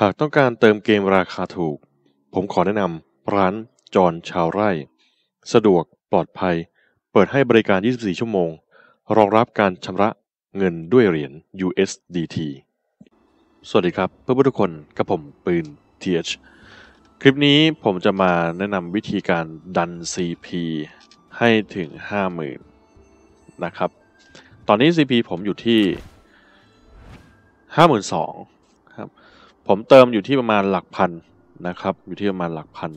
หากต้องการเติมเกมราคาถูก ผมขอแนะนำร้านจอนชาวไร่ สะดวกปลอดภัย เปิดให้บริการ 24 ชั่วโมง รองรับการชำระเงินด้วยเหรียญ USDT สวัสดีครับ เพื่อนๆทุกคนกับผมปืน TH คลิปนี้ผมจะมาแนะนำวิธีการดัน CP ให้ถึง 50,000นะครับ ตอนนี้ CP ผมอยู่ที่ 52,000ผมเติมอยู่ที่ประมาณหลักพันนะครับ อยู่ที่ประมาณหลักพัน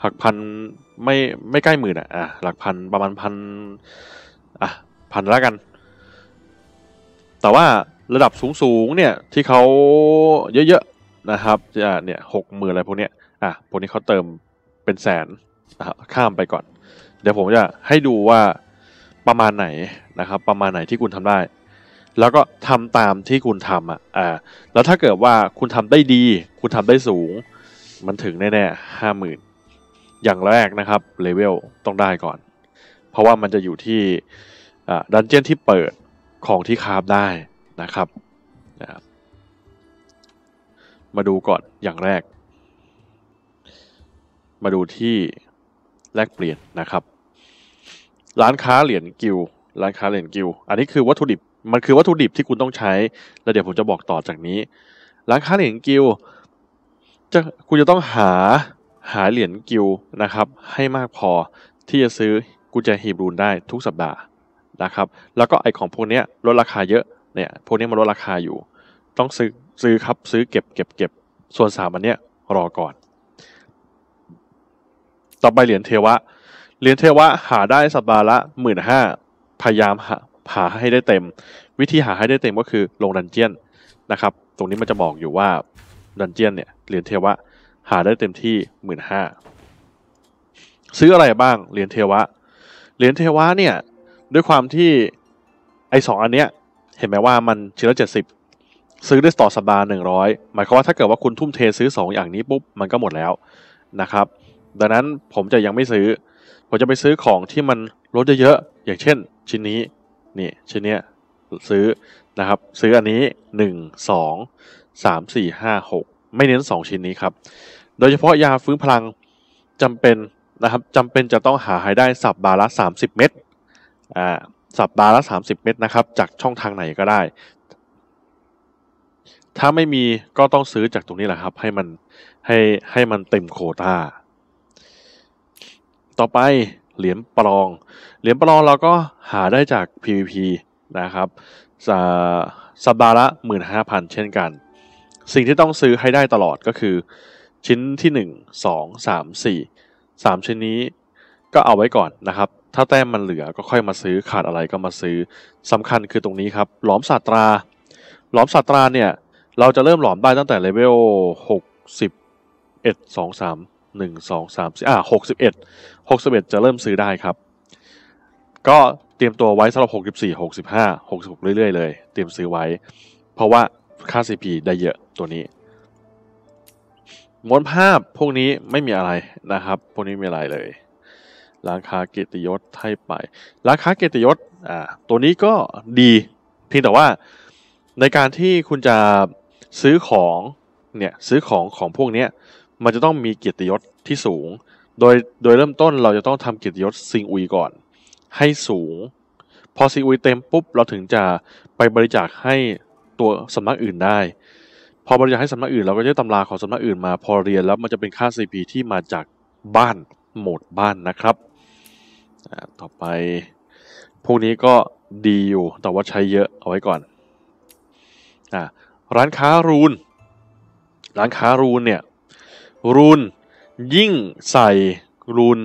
หลักพันไม่ไม่ใกล้หมื่นอ่ะอ่ะหลักพันประมาณพันอ่ะพันละกัน แต่ว่าระดับสูงๆเนี่ยที่เขาเยอะๆนะครับอ่ะเนี่ยหกหมื่นอะไรพวกเนี้ยอ่ะพวกนี้เขาเติมเป็นแสนนะครับข้ามไปก่อน เดี๋ยวผมจะให้ดูว่าประมาณไหนนะครับ ประมาณไหนที่คุณทำได้แล้วก็ทำตามที่คุณทำอ่ะอ่าแล้วถ้าเกิดว่าคุณทำได้ดี คุณทำได้สูง มันถึงแน่ๆห้าหมื่นอย่างแรกนะครับ เลเวลต้องได้ก่อน เพราะว่ามันจะอยู่ที่ดันเจียนที่เปิดของที่คาบได้นะครับนะมาดูก่อนอย่างแรก มาดูที่แลกเปลี่ยนนะครับ ร้านค้าเหรียญกิวร้านค้าเหรียญกิวอันนี้คือวัตถุดิบมันคือวัตถุดิบที่คุณต้องใช้ แล้วเดี๋ยวผมจะบอกต่อจากนี้ร้านค้าเหรียญกิวจะคุณจะต้องหา หาเหรียญกิวนะครับ ให้มากพอที่จะซื้อกุญแจฮีบรูนได้ทุกสัปดาห์นะครับ แล้วก็ไอของพวกนี้ลดราคาเยอะเนี่ย พวกนี้มันลดราคาอยู่ ต้องซื้อซื้อครับ ซื้อเก็บเก็บเก็บ ส่วนสามอันเนี้ยรอก่อน ต่อไปเหรียญเทวะ เหรียญเทวะหาได้สัปดาห์ละหมื่นห้าพยายามหาหาให้ได้เต็มวิธีหาให้ได้เต็มก็คือลงดันเจียนนะครับ ตรงนี้มันจะบอกอยู่ว่าดันเจียนเนี่ยเหรียญเทวะ หาได้เต็มที่หมื่นห้าซื้ออะไรบ้างเหรียญเทวะเหรียญเทวะเนี่ย ด้วยความที่ ไอสองอันเนี้ยเห็นไหมว่ามันชิ้นละเจ็ดสิบซื้อได้ต่อสัปดาห์หนึ่งร้อยหมายความว่าถ้าเกิดว่าคุณทุ่มเทซื้อสองอย่างนี้ปุ๊บมันก็หมดแล้วนะครับ ดังนั้นผมจะยังไม่ซื้อผมจะไปซื้อของที่มันลดเยอะๆอย่างเช่น ชิ้นนี้นี่ชิ้นเนี้ยซื้อนะครับซื้ออันนี้หนึ่งสองสามสี่ห้าหกไม่เน้นสองชิ้นนี้ครับ โดยเฉพาะยาฟื้นพลังจำเป็นนะครับจำเป็นจะต้องหาให้ได้สับบาละสามสิบเม็ดอ่าสับบาละสามสิบเม็ดนะครับ จากช่องทางไหนก็ได้ ถ้าไม่มีก็ต้องซื้อจากตรงนี้แหละครับให้มันให้ให้มันเต็มโคตาต่อไปเหรียญปลองเหรียญปลองเราก็หาได้จาก PVP นะครับสัปดาห์ละ15,000 เช่นกัน สิ่งที่ต้องซื้อให้ได้ตลอดก็คือ ชิ้นที่ 1 2 3 4 3 ชิ้นนี้ก็เอาไว้ก่อนนะครับ ถ้าแต้มมันเหลือก็ค่อยมาซื้อขาดอะไรก็มาซื้อ สำคัญคือตรงนี้ครับ หลอมสาตรา หลอมสาตราเนี่ย เราจะเริ่มหลอมได้ตั้งแต่เลเวล60 1 2 3หนึ่งสองสามสี่อ่าหกสิบเอ็ดหกสิบเอ็ดจะเริ่มซื้อได้ครับ ก็เตรียมตัวไว้สำหรับหกสิบสี่หกสิบห้าหกสิบหกเรื่อยๆเลยเตรียมซื้อไว้เพราะว่าค่าซีพีได้เยอะตัวนี้ม้วนภาพพวกนี้ไม่มีอะไรนะครับพวกนี้ไม่มีอะไรเลยร้านค้าเกียรติยศไทยไปร้านค้าเกียรติยศอ่าตัวนี้ก็ดีเพียงแต่ว่าในการที่คุณจะซื้อของเนี่ยซื้อของของพวกเนี้ยมันจะต้องมีเกียรติยศที่สูง โดย โดยเริ่มต้นเราจะต้องทำเกียรติยศซิงอุยก่อน ให้สูง พอซิงอุยเต็มปุ๊บเราถึงจะไปบริจาคให้ตัวสำนักอื่นได้พอบริจาคให้สำนักอื่นเราก็จะตำราของสำนักอื่นมาพอเรียนแล้วมันจะเป็นค่า CP ที่มาจากบ้านโหมดบ้านนะครับต่อไปพวกนี้ก็ดีอยู่แต่ว่าใช้เยอะเอาไว้ก่อนอร้านค้ารูนร้านค้ารูนเนี่ยรูนยิ่งใส่รูน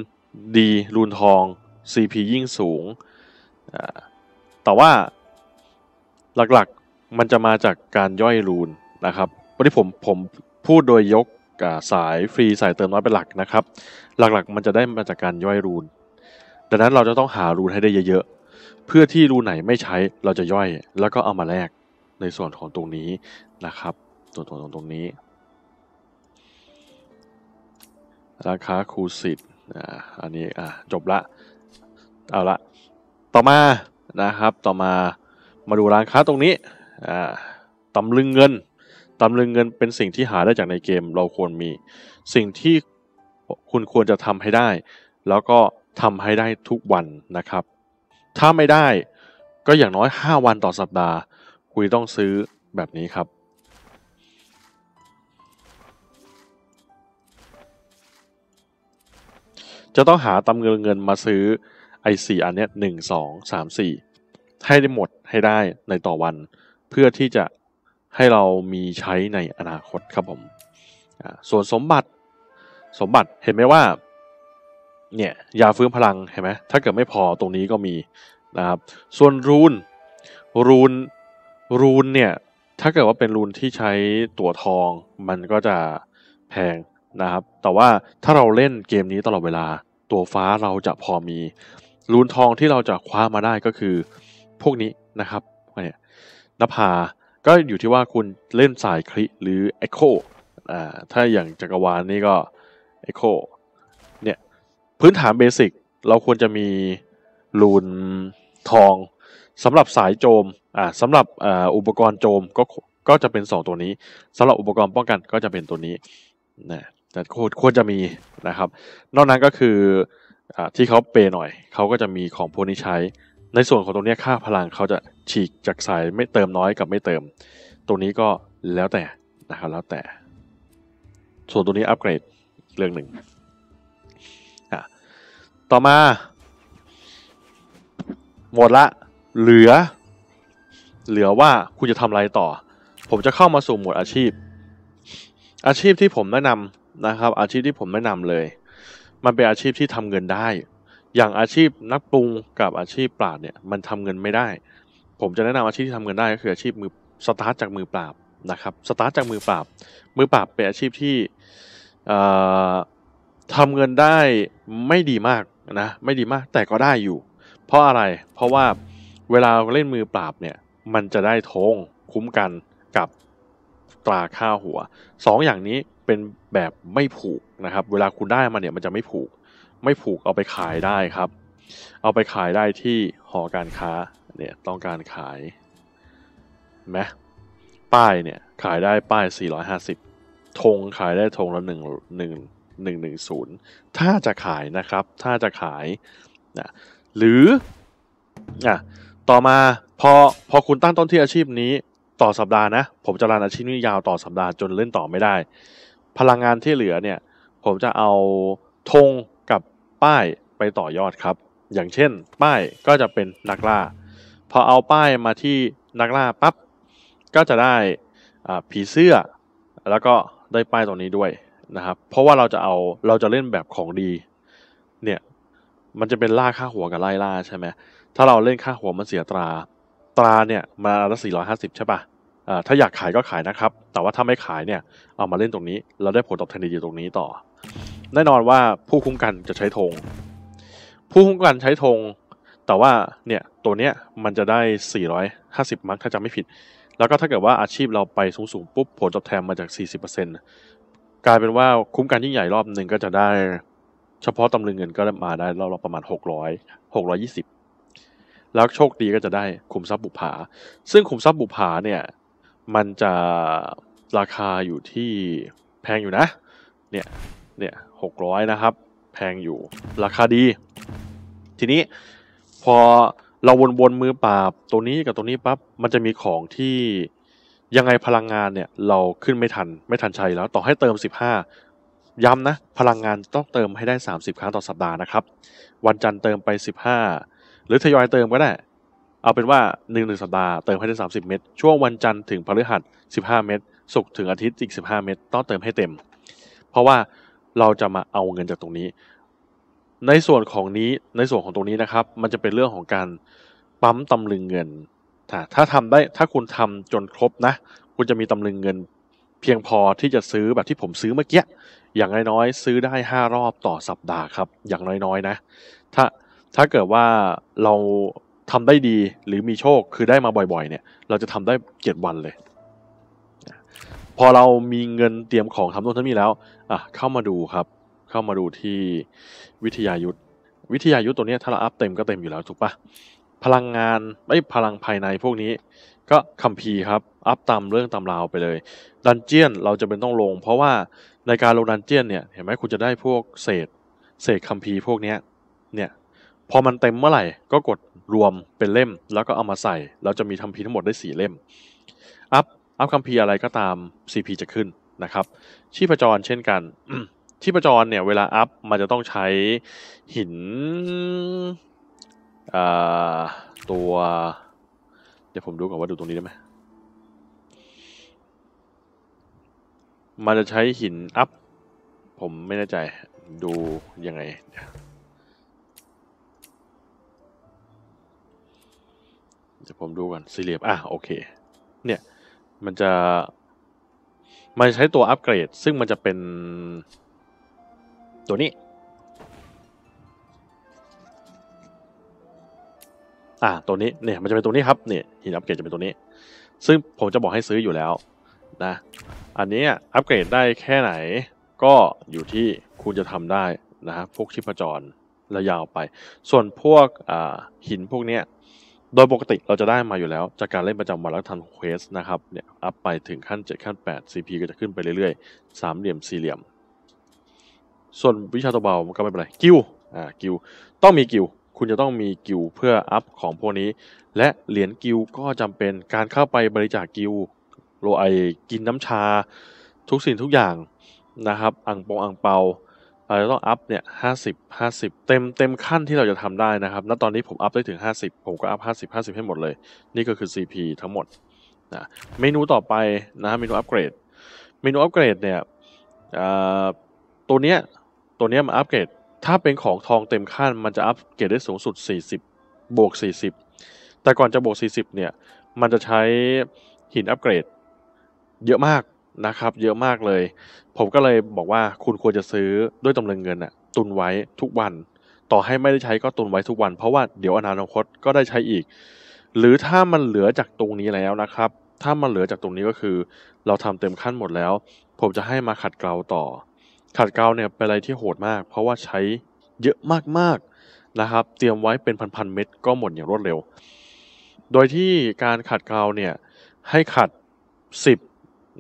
ดี รูนทอง CP ยิ่งสูง แต่ว่าหลักๆมันจะมาจากการย่อยรูนนะครับวันนี้ผมผมพูดโดยยกสายฟรีสายเติมน้อยเป็นหลักนะครับ หลักๆมันจะได้มาจากการย่อยรูนดังนั้นเราจะต้องหารูนให้ได้เยอะๆ เพื่อที่รูนไหนไม่ใช้เราจะย่อยแล้วก็เอามาแลกในส่วนของตรงนี้นะครับส่วนของตรงนี้ราคาครูสิทธิ์อันนี้อ่จบละเอาละต่อมานะครับ ต่อมามาดูร้านค้าตรงนี้อ่าตำลึงเงินตำลึงเงินเป็นสิ่งที่หาได้จากในเกมเราควรมี สิ่งที่คุณควรจะทำให้ได้แล้วก็ทำให้ได้ทุกวันนะครับ ถ้าไม่ได้ก็อย่างน้อย 5 วันต่อสัปดาห์คุยต้องซื้อแบบนี้ครับจะต้องหาตำเงินเงินมาซื้อไอ้สี่อันเนี้ยหนึ่งสองสามสี่ให้ได้หมดให้ได้ในต่อวันเพื่อที่จะให้เรามีใช้ในอนาคตครับผมส่วนสมบัติสมบัติเห็นไหมว่าเนี่ยยาฟื้นพลังเห็นไหมถ้าเกิดไม่พอตรงนี้ก็มีนะครับส่วนรูนรูน รูนเนี่ยถ้าเกิดว่าเป็นรูนที่ใช้ตัวทองมันก็จะแพงนะครับ แต่ว่าถ้าเราเล่นเกมนี้ตลอดเวลาตัวฟ้าเราจะพอมีลูนทองที่เราจะคว้ามาได้ก็คือ พวกนี้นะครับเนี่ยนภาก็อยู่ที่ว่าคุณเล่นสายคลิหรือเอ h o อ่าถ้าอย่างจักรวาลนนี่ก็ Echo เนี่ยพื้นฐานเบสิกเราควรจะมีลูนทองสำหรับสายโจม อ่าสำหรับออุปกรณ์โจมก็ก็จะเป็น 2 ตัวนี้สำหรับอุปกรณ์ป้องกันก็จะเป็นตัวนี้นะจะควรจะมีนะครับ นอกนั้นก็คืออที่เขาเปหน่อยเขาก็จะมีของพวกนี้ใช้ ในส่วนของตรงนี้ค่าพลังเขาจะฉีกจากสายไม่เติมน้อยกับไม่เติมตรงนี้ก็แล้วแต่นะครับแล้วแต่ ส่วนตัวนี้อัปเกรดเรื่องหนึ่งต่อมา หมดละเหลือ เหลือว่าคุณจะทำอะไรต่อ ผมจะเข้ามาสู่หมวดอาชีพ อาชีพที่ผมแนะนำนะครับอาชีพที่ผมแนะนำเลย มันเป็นอาชีพที่ทำเงินได้ อย่างอาชีพนักปรุงกับอาชีพปราดเนี่ยมันทำเงินไม่ได้ ผมจะแนะนำอาชีพที่ทำเงินได้ก็คืออาชีพมือสตาร์ทจากมือปราบนะครับสตาร์ทจากมือปราบมือปราบเป็นอาชีพที่ทำเงินได้ไม่ดีมากนะไม่ดีมากแต่ก็ได้อยู่ เพราะอะไรเพราะว่าเวลาเล่นมือปราบเนี่ยมันจะได้ทงคุ้มกันกับตราค่าหัว 2ออย่างนี้เป็นแบบไม่ผูกนะครับ เวลาคุณได้มาเนี่ยมันจะไม่ผูกไม่ผูกเอาไปขายได้ครับ เอาไปขายได้ที่หอการค้า เนี่ยต้องการขายไหมป้ายเนี่ยขายได้ป้าย 450ธงขายได้ธงละ1 1 1 1 0 ถ้าจะขายนะครับ ถ้าจะขาย นะ หรืออ่ะต่อมา พอ พอคุณตั้งต้นที่อาชีพนี้ ต่อสัปดาห์นะ ผมจะรันอาชีพนี้ยาวต่อสัปดาห์จนเล่นต่อไม่ได้พลังงานที่เหลือเนี่ย ผมจะเอาธงกับป้ายไปต่อยอดครับ อย่างเช่น ป้ายก็จะเป็นนักล่าพอเอาป้ายมาที่นักล่าปับ๊บก็จะได้ผีเสื้อแล้วก็ได้ป้ายตรงนี้ด้วย นะครับ เพราะว่าเราจะเอาเราจะเล่นแบบของดีเนี่ยมันจะเป็นล่าค่าหัวกับไล่ล่าใช่ไหมถ้าเราเล่นค่าหัวมันเสียตราตราเนี่ยมาละสี่ร้อยห้าสิบใช่ปะถ้าอยากขายก็ขายนะครับ แต่ว่าถ้าไม่ขายเนี่ย เอามาเล่นตรงนี้ เราได้ผลตอบแทนดีตรงนี้ต่อ แน่นอนว่าผู้คุ้มกันจะใช้ธง ผู้คุ้มกันใช้ธง แต่ว่าเนี่ยตัวเนี้ยมันจะได้ 450มักถ้าจำไม่ผิด แล้วก็ถ้าเกิดว่าอาชีพเราไปสูงสูงปุ๊บผลตอบแทนมาจาก 40%กลายเป็นว่าคุ้มกันยิ่งใหญ่รอบหนึ่งก็จะได้เฉพาะตำลึงเงินก็มาได้รอบประมาณ600 620 แล้วโชคดีก็จะได้ขุมทรัพย์บุผาซึ่งขุมทรัพย์บุผาเนี่ยมันจะราคาอยู่ที่แพงอยู่นะ เนี่ย เนี่ยหกร้อยนะครับ แพงอยู่ราคาดี ทีนี้พอเราวนๆมือปราบตัวนี้กับตัวนี้ปับ๊บ มันจะมีของที่ยังไงพลังงานเนี่ย เราขึ้นไม่ทันไม่ทันใช้แล้วต่อให้เติมสิบห้าย้ำนะ พลังงานต้องเติมให้ได้ 30ครั้งต่อสัปดาห์นะครับ วันจันทร์เติมไป 15 หรือทยอยเติมก็ได้เอาเป็นว่าหนึ่งหนึ่งสัปดาห์เติมให้ได้สามสิบเม็ดช่วงวันจันทร์ถึงพฤหัสสิบห้าเม็ดศุกร์ถึงอาทิตย์อีกสิบห้าเม็ดต้องเติมให้เต็ม เพราะว่าเราจะมาเอาเงินจากตรงนี้ ในส่วนของนี้ในส่วนของตรงนี้นะครับ มันจะเป็นเรื่องของการปั๊มตำลึงเงินถ้าทำได้ถ้าคุณทำจนครบนะคุณจะมีตำลึงเงินเพียงพอที่จะซื้อแบบที่ผมซื้อเมื่อกี้อย่างน้อยๆซื้อได้ห้ารอบต่อสัปดาห์ครับอย่างน้อยๆ นะ ถ้าถ้าเกิดว่าเราทำได้ดีหรือมีโชคคือได้มาบ่อย ๆเนี่ยเราจะทำได้เจ็ดวันเลย พอเรามีเงินเตรียมของทำโน่นทำนี่แล้วอ่ะเข้ามาดูครับ เข้ามาดูที่วิทยายุทธวิทยายุทธตัวนี้ถ้าเราอัพเต็มก็เต็มอยู่แล้วถูกปะพลังงานไม่พลังภายในพวกนี้ ก็คัมภีร์ครับ อัพตามเรื่องตามราวไปเลย ดันเจียนเราจะเป็นต้องลงเพราะว่าในการลงดันเจียนเนี่ยเห็นไหมคุณจะได้พวกเศษ เศษคัมภีร์พวกนี้เนี่ยพอมันเต็มเมื่อไหร่ก็กดรวมเป็นเล่ม แล้วก็เอามาใส่แล้วจะมีคัมภีร์ทั้งหมดได้ 4 เล่ม อัพ อัพคัมภีร์อะไรก็ตาม CP จะขึ้นนะครับชีพจรเช่นกันชีพจรเนี่ยเวลาอัพมันจะต้องใช้หินตัว เดี๋ยวผมดูก่อนว่าดูตรงนี้ได้ไหมมันจะใช้หินอัพ ผมไม่แน่ใจดูยังไงเดี๋ยวผมดูก่อนสี่เหลี่ยมอ่ะโอเคเนี่ยมันจะมันใช้ตัวอัปเกรด ซึ่งมันจะเป็น ตัวนี้ อ่ะตัวนี้เนี่ยมันจะเป็นตัวนี้ครับเนี่ยหินอัปเกรดจะเป็นตัวนี้ ซึ่งผมจะบอกให้ซื้ออยู่แล้ว นะ อันนี้อัปเกรดได้แค่ไหนก็อยู่ที่คุณจะทำได้นะ พวกชิพจรระยาวไป ส่วนพวกหินพวกเนี้ยโดยปกติเราจะได้มาอยู่แล้วจากการเล่นประจำวันแล้วทำเควสนะครับเนี่ยอัพไปถึงขั้น 7 ขั้น 8 CP ก็จะขึ้นไปเรื่อยๆสามเหลี่ยมสี่เหลี่ยม ส่วนวิชาตัวเบาก็ไม่เป็นไรกิวอ่ากิวต้องมีกิวคุณจะต้องมีกิวเพื่ออัพของพวกนี้ และเหรียญกิวก็จำเป็นการเข้าไปบริจาคกิวโลไอ กินน้ำชา ทุกสิ่งทุกอย่างนะครับอังปองอังเปาเราจะต้องอัพเนี่ยห้าสิบห้าสิบเต็มเต็มขั้นที่เราจะทำได้นะครับ ณตอนนี้ผมอัพได้ถึงห้าสิบผมก็อัพห้าสิบห้าสิบให้หมดเลย นี่ก็คือ CP ทั้งหมดนะเมนูต่อไปนะเมนูอัปเกรดเมนูอัปเกรดเนี่ยตัวเนี้ยตัวเนี้ยมาอัปเกรด ถ้าเป็นของทองเต็มขั้น มันจะอัปเกรดได้สูงสุด 40 บวก 40 แต่ก่อนจะบวก 40เนี่ยมันจะใช้หินอัปเกรด เยอะมากนะครับเยอะมากเลย ผมก็เลยบอกว่าคุณควรจะซื้อด้วยจำลึงเงินอะตุนไว้ทุกวัน ต่อให้ไม่ได้ใช้ ก็ตุนไว้ทุกวัน เพราะว่าเดี๋ยวอนาคตก็ได้ใช้อีก หรือถ้ามันเหลือจากตรงนี้แล้วนะครับถ้ามันเหลือจากตรงนี้ก็คือ เราทำเต็มขั้นหมดแล้ว ผมจะให้มาขัดเกลาต่อ ขัดเกลาเนี่ยเป็นอะไรที่โหดมาก เพราะว่าใช้เยอะมากๆนะครับ เตรียมไว้เป็นพันๆเม็ดก็หมดอย่างรวดเร็ว โดยที่การขัดเกลาเนี่ยให้ขัด10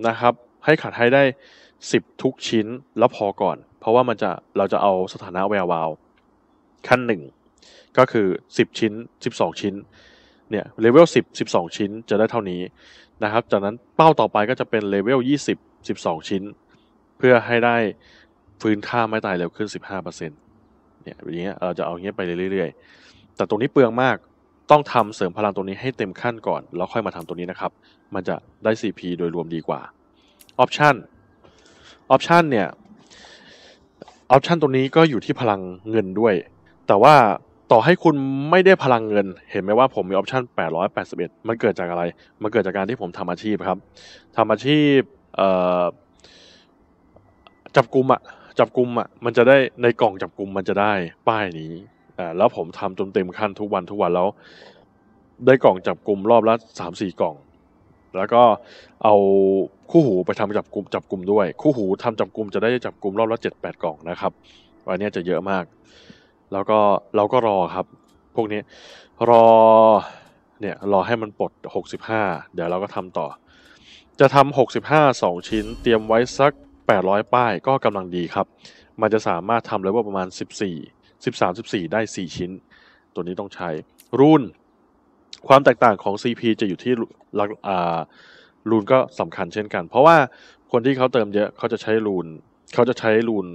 นะครับให้ขัดให้ได้ 10 ทุกชิ้นแล้วพอก่อน เพราะว่ามันจะเราจะเอาสถานะแวววาวขั้นหนึ่งก็คือ 10 ชิ้น 12 ชิ้นเนี่ยเลเวล10 12 ชิ้นจะได้เท่านี้นะครับจากนั้นเป้าต่อไปก็จะเป็นเลเวล20 12 ชิ้น เพื่อให้ได้ฟื้นค่าไม่ตายเร็วขึ้น 15%เนี่ยอย่างเงี้ยเราจะเอาเงี้ยไปเรื่อยๆ แต่ตรงนี้เปลืองมากต้องทำเสริมพลังตรงนี้ให้เต็มขั้นก่อน แล้วค่อยมาทำตัวนี้นะครับมันจะได้ CP โดยรวมดีกว่าออปชันออปชันเนี่ยออปชันตรงนี้ก็อยู่ที่พลังเงินด้วย แต่ว่าต่อให้คุณไม่ได้พลังเงิน เห็นไหมว่าผมมีออปชัน881 มันเกิดจากอะไร มันเกิดจากการที่ผมทำอาชีพครับทำอาชีพจับกลุ่มอะจับกลุ่มอะมันจะได้ในกล่องจับกลุ่มมันจะได้ป้ายนี้อ่าแล้วผมทำจนเต็มขั้นทุกวันทุกวันแล้วได้กล่องจับกลุ่มรอบละสามสี่กล่อง แล้วก็เอาคู่หูไปทำจับกลุ่มจับกลุ่มด้วย คู่หูทำจับกลุ่มจะได้จับกลุ่มรอบละเจ็ดแปดกล่องนะครับ วันนี้จะเยอะมาก แล้วก็เราก็รอครับ พวกนี้รอเนี่ยรอให้มันปลดหกสิบห้าเดี๋ยวเราก็ทำต่อ จะทำหกสิบห้าสองชิ้นเตรียมไว้สักแปดร้อยป้ายก็กำลังดีครับ มันจะสามารถทำเลเวลประมาณสิบสี่สิบสามสิบสี่ได้สี่ชิ้น ตัวนี้ต้องใช้ รูน ความแตกต่างของ CP จะอยู่ที่ลักอ่ารูนก็สำคัญเช่นกัน เพราะว่าคนที่เขาเติมเยอะเขาจะใช้รูนเขาจะใช้รูน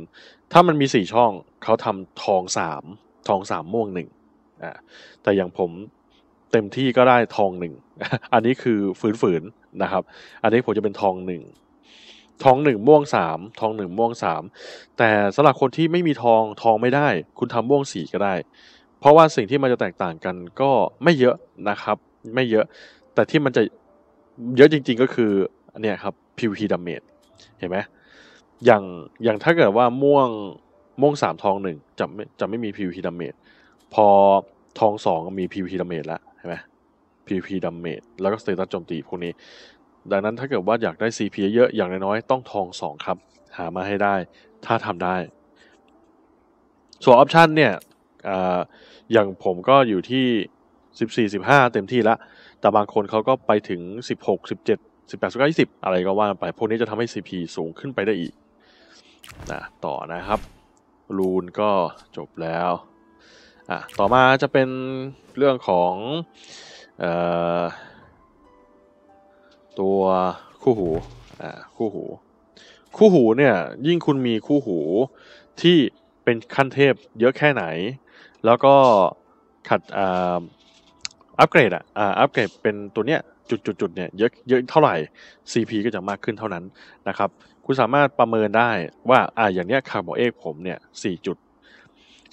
ถ้ามันมีสี่ช่อง เขาทำทองสามทองสามม่วงหนึ่งอ่าแต่อย่างผมเต็มที่ก็ได้ทองหนึ่งอันนี้คือฝืน ๆ นะครับ อันนี้ผมจะเป็นทองหนึ่งทองหนึ่งม่วงสามทองหนึ่งม่วงสามแต่สำหรับคนที่ไม่มีทองทองไม่ได้ คุณทำม่วงสี่ก็ได้ เพราะว่าสิ่งที่มันจะแตกต่างกันก็ไม่เยอะนะครับ ไม่เยอะ แต่ที่มันจะเยอะจริง ๆก็คือเนี่ยครับ PVP damage เห็นไหมอย่างอย่างถ้าเกิดว่าม่วงม่วงสามทองหนึ่งจะไม่จะไม่มี PVP damage พอทองสองมี PVP damage แล้วเห็นไหม PVP damage แล้วก็ status โจมตีพวกนี้ดังนั้นถ้าเกิดว่าอยากได้ CP เยอะอย่างน้อยๆต้องทองสองครับ หามาให้ได้ถ้าทำได้ ส่วนออปชันเนี่ยออย่างผมก็อยู่ที่ 14 15 เต็มที่ละแต่บางคนเขาก็ไปถึง 16 17 18 19 20 อะไรก็ว่าไป พวกนี้จะทำให้ CP สูงขึ้นไปได้อีกนะต่อนะครับรูนก็จบแล้วอ่ะต่อมาจะเป็นเรื่องของเอ่อตัวคู่หูอ่าคู่หู คู่หูเนี่ย ยิ่งคุณมีคู่หูที่เป็นขั้นเทพเยอะแค่ไหน แล้วก็ขัดอ่าอัปเกรดอ่ะอ่าอัปเกรดเป็นตัวเนี้ย จุดจุดจุดเนี่ย เยอะ เยอะเท่าไหร่ CP ก็จะมากขึ้นเท่านั้น นะครับ คุณสามารถประเมินได้ว่า อ่า อย่างเนี้ยคาร์โบเอกผมเนี่ยสี่จุด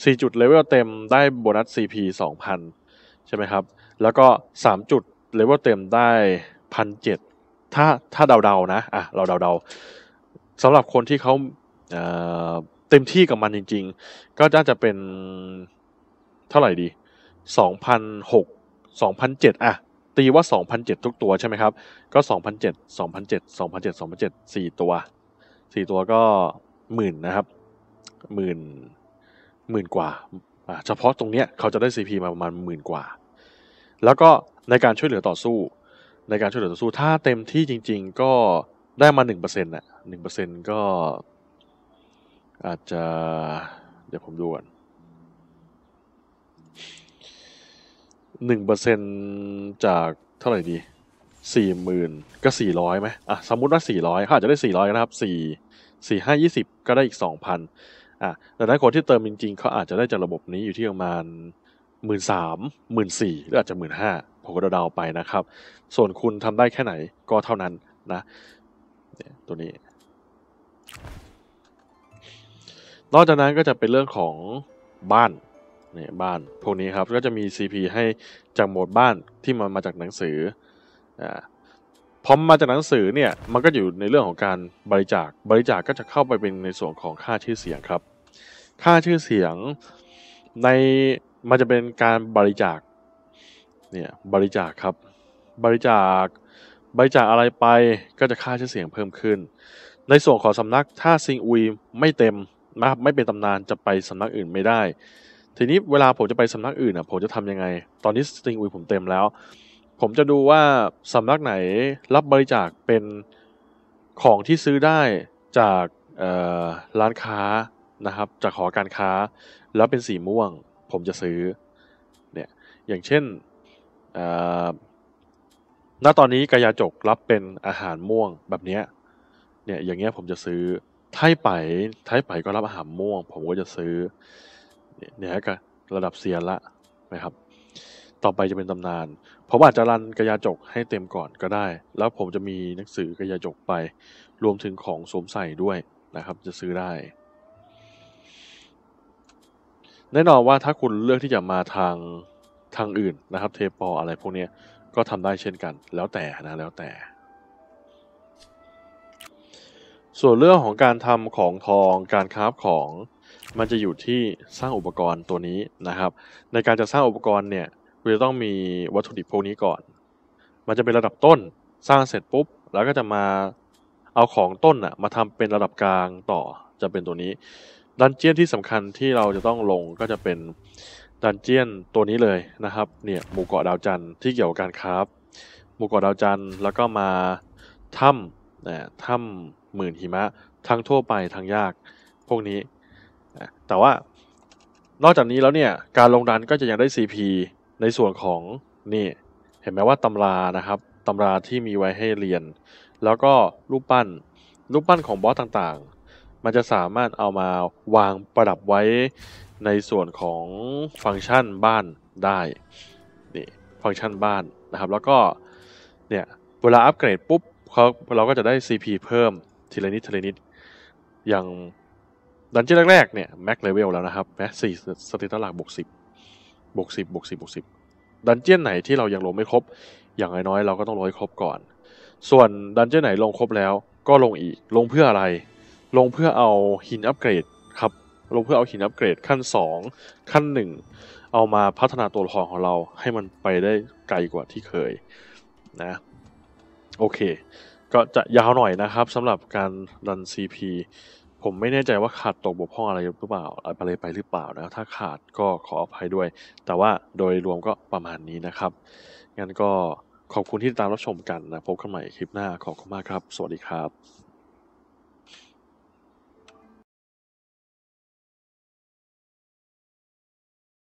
สี่จุดเลเวลเต็มได้โบนัส CP สองพันใช่ไหมครับ แล้วก็สามจุดเลเวลเต็มได้พันเจ็ดถ้าถ้าเดาๆนะอ่ะเราเดาๆสำหรับคนที่เขาเต็มที่กับมันจริงๆ ก็น่าจะเป็นเท่าไหร่ดีสองพันหกสองพันเจ็ดอ่ะตีว่า 2,007 ทุกตัวใช่ไหมครับ ก็2,007 2,007 2,007 2,007 4 ตัว 4 ตัวก็หมื่นนะครับหมื่นหมื่นกว่า เฉพาะตรงเนี้ยเขาจะได้ CP มาประมาณหมื่นกว่า แล้วก็ในการช่วยเหลือต่อสู้ในการช่วยเหลือต่อสู้ ถ้าเต็มที่จริงๆก็ได้มาหนึ่งเปอร์เซ็นต์อ่ะหนึ่งเปอร์เซ็นต์ก็อาจจะ เดี๋ยวผมดูก่อนหนึ่งเปอร์เซ็นจากเท่าไหร่ดีสี่หมื่นก็สี่ร้อยไหมอ่ะ สมมติว่าสี่ร้อยเขาอาจจะได้สี่ร้อยนะครับสี่สี่ห้ายี่สิบก็ได้อีกสองพันอ่ะแต่ถ้าคนที่เติมจริงๆ เขาอาจจะได้จากระบบนี้อยู่ที่ประมาณหมื่นสามหมื่นสี่หรืออาจจะหมื่นห้าผมก็เดาไปนะครับ ส่วนคุณทำได้แค่ไหนก็เท่านั้นนะตัวนี้นอกจากนั้นก็จะเป็นเรื่องของบ้านเนี่ยบ้านพวกนี้ครับก็จะมี CP ให้จากโหมดบ้านที่มันมาจากหนังสืออ่าพอมาจากหนังสือเนี่ยมันก็อยู่ในเรื่องของการบริจาคบริจาคก็จะเข้าไปเป็นในส่วนของค่าชื่อเสียงครับ ค่าชื่อเสียงในมันจะเป็นการบริจาคเนี่ยบริจาคครับ บริจาคบริจาคอะไรไปก็จะค่าใช้เสียงเพิ่มขึ้น ในส่วนของสำนักถ้าซิงอุยไม่เต็มนะครับไม่เป็นตำนานจะไปสำนักอื่นไม่ได้ ทีนี้เวลาผมจะไปสำนักอื่นอ่ะผมจะทำยังไงตอนนี้ซิงอุยผมเต็มแล้ว ผมจะดูว่าสำนักไหนรับบริจาคเป็นของที่ซื้อได้จากร้านค้านะครับ จากหอการค้าแล้วเป็นสีม่วงผมจะซื้อเนี่ยอย่างเช่นณตอนนี้กายาจกรับเป็นอาหารม่วงแบบเนี้ยเนี่ยอย่างเงี้ยผมจะซื้อไทไปไทไปก็รับอาหารม่วง ผมก็จะซื้อเนี่ยก็ระดับเซียนละนะครับต่อไปจะเป็นตำนานผมอาจจะรันกายาจกให้เต็มก่อนก็ได้ แล้วผมจะมีหนังสือกายาจกไปรวมถึงของสวมใส่ด้วยนะครับ จะซื้อได้แน่นอนว่าถ้าคุณเลือกที่จะมาทางทางอื่นนะครับ เทปออะไร พวกนี้ก็ทำได้เช่นกัน แล้วแต่นะแล้วแต่ ส่วนเรื่องของการทำของทองการคราฟของ มันจะอยู่ที่สร้างอุปกรณ์ตัวนี้นะครับ ในการจะสร้างอุปกรณ์เนี่ยคุณจะต้องมีวัตถุดิบพวกนี้ก่อน มันจะเป็นระดับต้นสร้างเสร็จปุ๊บ แล้วก็จะมาเอาของต้นอะมาทำเป็นระดับกลางต่อจะเป็นตัวนี้ดันเจียนที่สำคัญที่เราจะต้องลงก็จะเป็นดันเจียนตัวนี้เลยนะครับเนี่ยหมู่เกาะดาวจันทร์ที่เกี่ยวกับการคราฟหมู่เกาะดาวจันทร์แล้วก็มาถ้ำนะถ้ำหมื่นหิมะทั้งทั่วไปทั้งยากพวกนี้แต่ว่า นอกจากนี้แล้วเนี่ยการลงดันก็จะยังได้ CP ในส่วนของนี่ เห็นไหมว่าตำรานะครับตำราที่มีไว้ให้เรียน แล้วก็รูปปั้นรูปปั้นของบอสต่างมันจะสามารถเอามาวางประดับไว้ในส่วนของฟังก์ชันบ้านได้ นี่ฟังก์ชันบ้านนะครับ แล้วก็ เนี่ย เวลาอัปเกรดปุ๊บ เขาเราก็จะได้ CP เพิ่มทีละนิดทีละนิดอย่างดันเจี้ยนแรกๆเนี่ยแม็กเลเวลแล้วนะครับ แม็กสี่สติตหลักบวกสิบบวกสิบบวกสิบบวกสิบดันเจี้ยนไหนที่เรายังลงไม่ครบ อย่างน้อยๆเราก็ต้องลงให้ครบก่อน ส่วนดันเจี้ยนไหนลงครบแล้ว ก็ลงอีก ลงเพื่ออะไรลงเพื่อเอาหินอัปเกรดครับ ลงเพื่อเอาหินอัปเกรดขั้น 2 ขั้น 1 เอามาพัฒนาตัวละครของเราให้มันไปได้ไกลกว่าที่เคยนะ โอเคก็จะยาวหน่อยนะครับสำหรับการรัน CP ผมไม่แน่ใจว่าขาด ตกบกพร่องอะไรหรือเปล่าอะไรไปหรือเปล่านะถ้าขาดก็ขออภัยด้วย แต่ว่าโดยรวมก็ประมาณนี้นะครับ งั้นก็ขอบคุณที่ตามรับชมกันนะพบกันใหม่คลิปหน้าขอบคุณมากครับ สวัสดีครับ